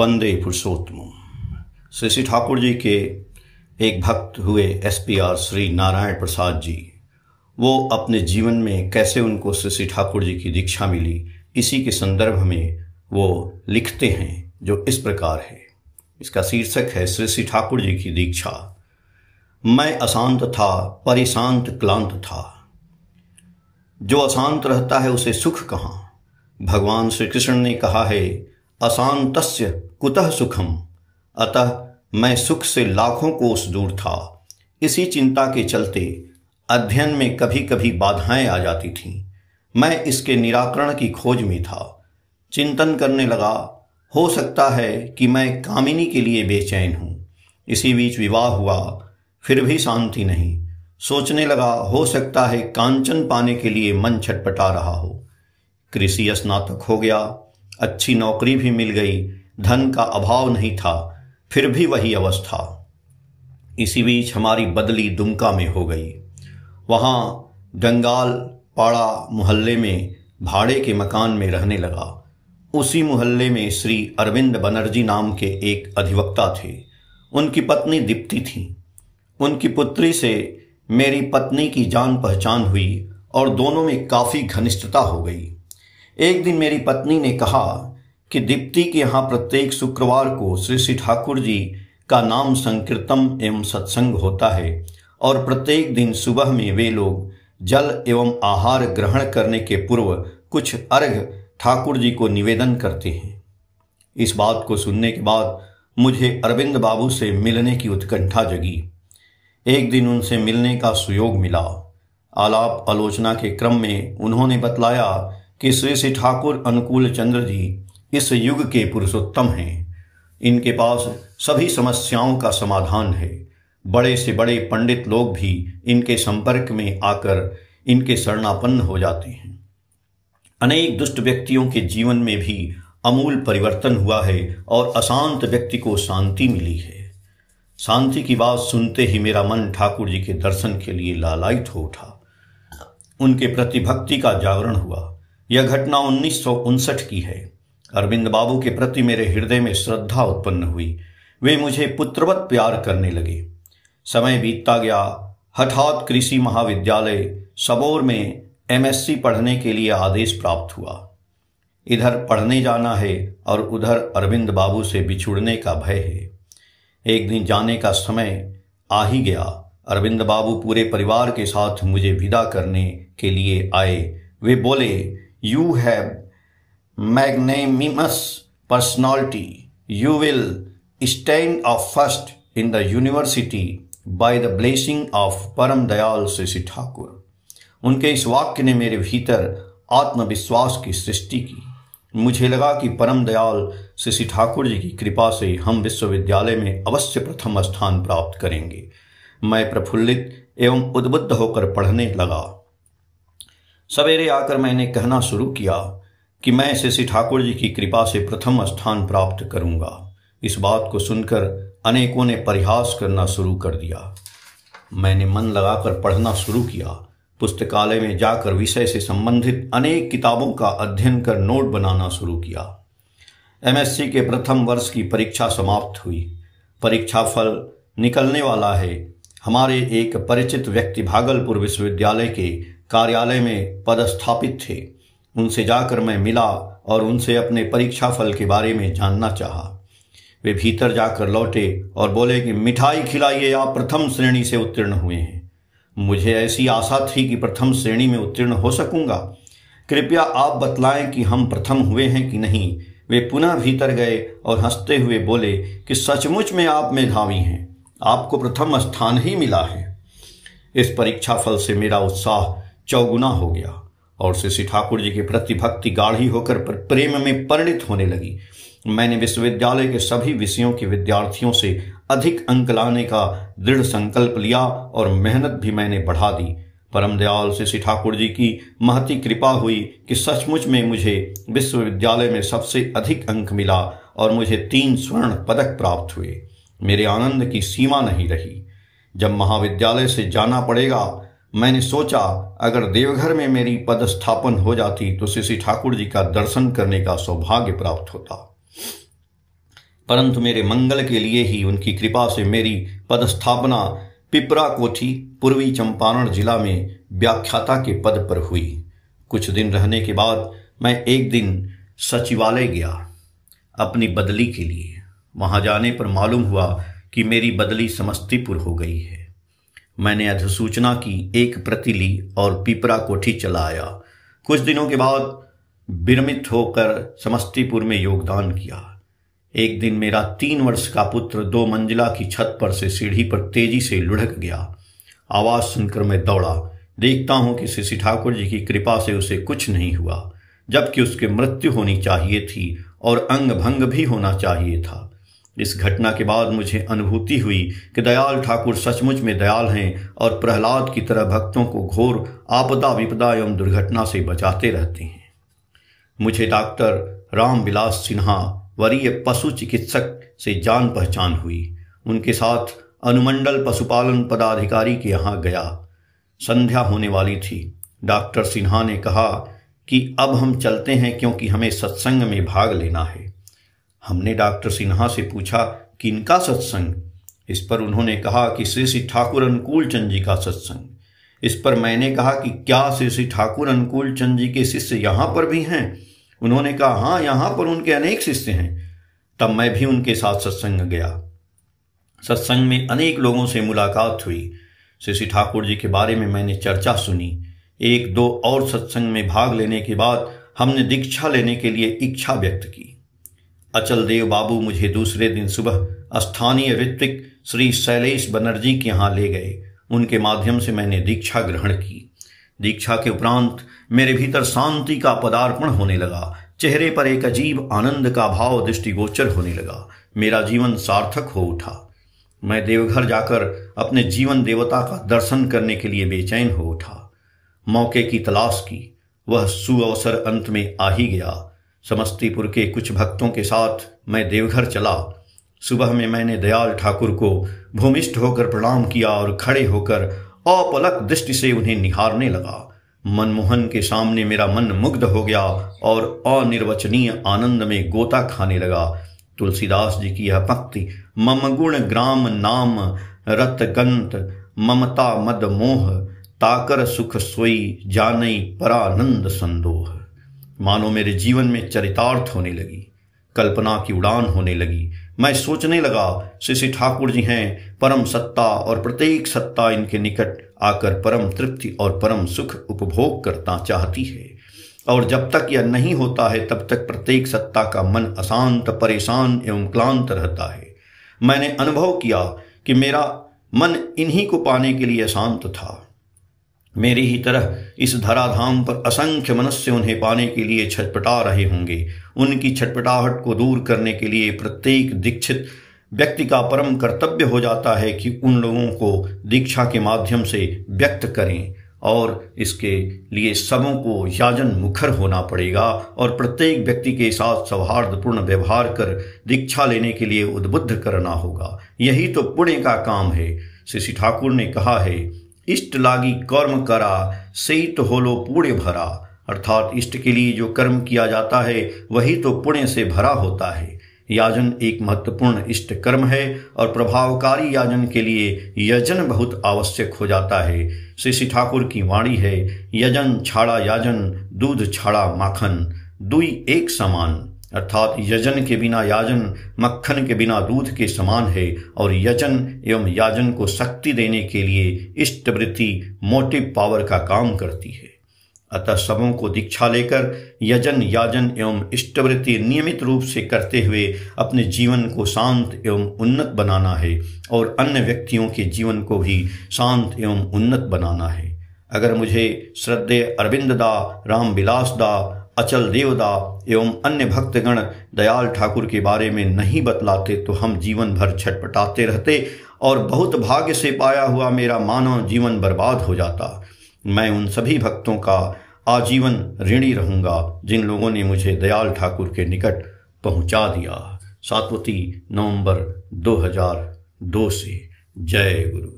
बंदे पुरुषोत्तम श्री श्री ठाकुर जी के एक भक्त हुए एसपीआर श्री नारायण प्रसाद जी वो अपने जीवन में कैसे उनको श्री श्री ठाकुर जी की दीक्षा मिली इसी के संदर्भ में वो लिखते हैं जो इस प्रकार है इसका शीर्षक है श्री श्री ठाकुर जी की दीक्षा मैं अशांत था परिशांत क्लांत था जो अशांत रहता है उसे सुख कहाँ भगवान श्री कृष्ण ने कहा है अशांतस्य कुतः सुखम अतः मैं सुख से लाखों कोस दूर था इसी चिंता के चलते अध्ययन में कभी कभी बाधाएं आ जाती थीं मैं इसके निराकरण की खोज में था चिंतन करने लगा हो सकता है कि मैं कामिनी के लिए बेचैन हूँ इसी बीच विवाह हुआ फिर भी शांति नहीं सोचने लगा हो सकता है कांचन पाने के लिए मन छटपटा रहा हो कृषि स्नातक हो गया अच्छी नौकरी भी मिल गई धन का अभाव नहीं था फिर भी वही अवस्था इसी बीच हमारी बदली दुमका में हो गई वहां डंगाल पाड़ा मोहल्ले में भाड़े के मकान में रहने लगा उसी मोहल्ले में श्री अरविंद बनर्जी नाम के एक अधिवक्ता थे उनकी पत्नी दीप्ति थी उनकी पुत्री से मेरी पत्नी की जान पहचान हुई और दोनों में काफ़ी घनिष्ठता हो गई एक दिन मेरी पत्नी ने कहा कि दीप्ति के यहाँ प्रत्येक शुक्रवार को श्री श्री ठाकुर जी का नाम संकीर्तम एवं सत्संग होता है और प्रत्येक दिन सुबह में वे लोग जल एवं आहार ग्रहण करने के पूर्व कुछ अर्घ ठाकुर जी को निवेदन करते हैं इस बात को सुनने के बाद मुझे अरविंद बाबू से मिलने की उत्कंठा जगी एक दिन उनसे मिलने का सुयोग मिला आलाप आलोचना के क्रम में उन्होंने बतलाया कि श्री श्री ठाकुर अनुकूल चंद्र जी इस युग के पुरुषोत्तम हैं इनके पास सभी समस्याओं का समाधान है बड़े से बड़े पंडित लोग भी इनके संपर्क में आकर इनके शरणापन्न हो जाते हैं अनेक दुष्ट व्यक्तियों के जीवन में भी अमूल परिवर्तन हुआ है और अशांत व्यक्ति को शांति मिली है शांति की बात सुनते ही मेरा मन ठाकुर जी के दर्शन के लिए लालायित हो उठा उनके प्रति भक्ति का जागरण हुआ यह घटना उन्नीस की है अरविंद बाबू के प्रति मेरे हृदय में श्रद्धा उत्पन्न हुई वे मुझे पुत्रवत प्यार करने लगे समय बीतता गया हठात कृषि महाविद्यालय सबोर में एमएससी पढ़ने के लिए आदेश प्राप्त हुआ इधर पढ़ने जाना है और उधर अरविंद बाबू से बिछुड़ने का भय है एक दिन जाने का समय आ ही गया अरविंद बाबू पूरे परिवार के साथ मुझे विदा करने के लिए आए वे बोले you have magnanimous personality you will stand of first in the university by the blessing of Param Dayal Shri Thakur उनके इस वाक्य ने मेरे भीतर आत्मविश्वास की सृष्टि की मुझे लगा कि परम दयाल शिशि ठाकुर जी की कृपा से हम विश्वविद्यालय में अवश्य प्रथम स्थान प्राप्त करेंगे मैं प्रफुल्लित एवं उद्बुद्ध होकर पढ़ने लगा सवेरे आकर मैंने कहना शुरू किया कि मैं शिशि ठाकुर जी की कृपा से प्रथम स्थान प्राप्त करूंगा इस बात को सुनकर अनेकों ने परिहास करना शुरू कर दिया मैंने मन लगाकर पढ़ना शुरू किया पुस्तकालय में जाकर विषय से संबंधित अनेक किताबों का अध्ययन कर नोट बनाना शुरू किया एमएससी के प्रथम वर्ष की परीक्षा समाप्त हुई परीक्षा फल निकलने वाला है हमारे एक परिचित व्यक्ति भागलपुर विश्वविद्यालय के कार्यालय में पदस्थापित थे उनसे जाकर मैं मिला और उनसे अपने परीक्षा फल के बारे में जानना चाहा वे भीतर जाकर लौटे और बोले कि मिठाई खिलाइए आप प्रथम श्रेणी से उत्तीर्ण हुए हैं मुझे ऐसी आशा थी कि प्रथम श्रेणी में उत्तीर्ण हो सकूंगा कृपया आप बतलाएं कि हम प्रथम हुए हैं कि नहीं वे पुनः भीतर गए और हंसते हुए बोले कि सचमुच में आप मेधावी हैं आपको प्रथम स्थान ही मिला है इस परीक्षा फल से मेरा उत्साह चौगुना हो गया और श्री ठाकुर जी की प्रतिभक्ति गाढ़ी होकर प्रेम में परिणित होने लगी मैंने विश्वविद्यालय के सभी विषयों के विद्यार्थियों से अधिक अंक लाने का दृढ़ संकल्प लिया और मेहनत भी मैंने बढ़ा दी परम दयाल श्री ठाकुर जी की महती कृपा हुई कि सचमुच में मुझे विश्वविद्यालय में सबसे अधिक अंक मिला और मुझे तीन स्वर्ण पदक प्राप्त हुए मेरे आनंद की सीमा नहीं रही जब महाविद्यालय से जाना पड़ेगा मैंने सोचा अगर देवघर में मेरी पदस्थापन हो जाती तो श्री ठाकुर जी का दर्शन करने का सौभाग्य प्राप्त होता परंतु मेरे मंगल के लिए ही उनकी कृपा से मेरी पदस्थापना पिपरा कोठी पूर्वी चंपारण जिला में व्याख्याता के पद पर हुई कुछ दिन रहने के बाद मैं एक दिन सचिवालय गया अपनी बदली के लिए वहां जाने पर मालूम हुआ कि मेरी बदली समस्तीपुर हो गई है मैंने अधिसूचना की एक प्रति ली और पिपरा कोठी चला आया कुछ दिनों के बाद विरमित होकर समस्तीपुर में योगदान किया एक दिन मेरा तीन वर्ष का पुत्र दो मंजिला की छत पर से सीढ़ी पर तेजी से लुढ़क गया आवाज सुनकर मैं दौड़ा देखता हूं कि शशि ठाकुर जी की कृपा से उसे कुछ नहीं हुआ जबकि उसके मृत्यु होनी चाहिए थी और अंग भंग भी होना चाहिए था इस घटना के बाद मुझे अनुभूति हुई कि दयाल ठाकुर सचमुच में दयाल हैं और प्रहलाद की तरह भक्तों को घोर आपदा विपदा एवं दुर्घटना से बचाते रहते हैं मुझे डॉक्टर रामविलास सिन्हा वरीय पशु चिकित्सक से जान पहचान हुई उनके साथ अनुमंडल पशुपालन पदाधिकारी के यहाँ गया संध्या होने वाली थी डॉक्टर सिन्हा ने कहा कि अब हम चलते हैं क्योंकि हमें सत्संग में भाग लेना है हमने डॉक्टर सिन्हा से पूछा कि इनका सत्संग इस पर उन्होंने कहा कि श्री श्री ठाकुर अनुकूल चंद जी का सत्संग इस पर मैंने कहा कि क्या श्री श्री ठाकुर अनुकूल चंद जी के शिष्य यहाँ पर भी हैं उन्होंने कहा हाँ यहां पर उनके अनेक शिष्य हैं तब मैं भी उनके साथ सत्संग गया सत्संग में अनेक लोगों से मुलाकात हुई शशि ठाकुर जी के बारे में मैंने चर्चा सुनी एक दो और सत्संग में भाग लेने के बाद हमने दीक्षा लेने के लिए इच्छा व्यक्त की अचल देव बाबू मुझे दूसरे दिन सुबह स्थानीय ऋत्विक श्री शैलेश बनर्जी के यहाँ ले गए उनके माध्यम से मैंने दीक्षा ग्रहण की दीक्षा के उपरांत मेरे भीतर शांति का पदार्पण होने लगा चेहरे पर एक अजीब आनंद का भाव दृष्टिगोचर होने लगा मेरा जीवन सार्थक हो उठा मैं देवघर जाकर अपने जीवन देवता का दर्शन करने के लिए बेचैन हो उठा मौके की तलाश की वह सुअवसर अंत में आ ही गया समस्तीपुर के कुछ भक्तों के साथ मैं देवघर चला सुबह में मैंने दयाल ठाकुर को भूमिष्ठ होकर प्रणाम किया और खड़े होकर अपलक दृष्टि से उन्हें निहारने लगा मनमोहन के सामने मेरा मन मुग्ध हो गया और अनिर्वचनीय आनंद में गोता खाने लगा तुलसीदास जी की यह पंक्ति मम गुण ग्राम नाम रतगंत ममता मद मोह ताकर सुख सोई जानई परानंद संदोह मानो मेरे जीवन में चरितार्थ होने लगी कल्पना की उड़ान होने लगी मैं सोचने लगा श्री ठाकुर जी हैं परम सत्ता और प्रत्येक सत्ता इनके निकट आकर परम तृप्ति और परम सुख उपभोग करना चाहती है और जब तक यह नहीं होता है तब तक प्रत्येक सत्ता का मन अशांत परेशान एवं क्लांत रहता है मैंने अनुभव किया कि मेरा मन इन्हीं को पाने के लिए शांत था मेरी ही तरह इस धराधाम पर असंख्य मनुष्य उन्हें पाने के लिए छटपटा रहे होंगे उनकी छटपटाहट को दूर करने के लिए प्रत्येक दीक्षित व्यक्ति का परम कर्तव्य हो जाता है कि उन लोगों को दीक्षा के माध्यम से व्यक्त करें और इसके लिए सबों को याजन मुखर होना पड़ेगा और प्रत्येक व्यक्ति के साथ सौहार्दपूर्ण व्यवहार कर दीक्षा लेने के लिए उद्बुद्ध करना होगा यही तो पुण्य का काम है श्री ठाकुर ने कहा है इष्ट लागी कर्म करा तो होलो पूरे भरा अर्थात इष्ट के लिए जो कर्म किया जाता है वही तो पुण्य से भरा होता है याजन एक महत्वपूर्ण इष्ट कर्म है और प्रभावकारी याजन के लिए यजन बहुत आवश्यक हो जाता है श्री ठाकुर की वाणी है यजन छाड़ा याजन दूध छाड़ा माखन दुई एक समान अर्थात यजन के बिना याजन मक्खन के बिना दूध के समान है और यजन एवं याजन को शक्ति देने के लिए इष्टवृत्ति मोटिव पावर का काम करती है अतः सबों को दीक्षा लेकर यजन याजन एवं इष्टवृत्ति नियमित रूप से करते हुए अपने जीवन को शांत एवं उन्नत बनाना है और अन्य व्यक्तियों के जीवन को भी शांत एवं उन्नत बनाना है अगर मुझे श्रद्धे अरविंद दा रामविलास दा अचल देवदा एवं अन्य भक्तगण दयाल ठाकुर के बारे में नहीं बतलाते तो हम जीवन भर छटपटाते रहते और बहुत भाग्य से पाया हुआ मेरा मानव जीवन बर्बाद हो जाता मैं उन सभी भक्तों का आजीवन ऋणी रहूंगा जिन लोगों ने मुझे दयाल ठाकुर के निकट पहुंचा दिया सातवती नवंबर 2002 से जय गुरु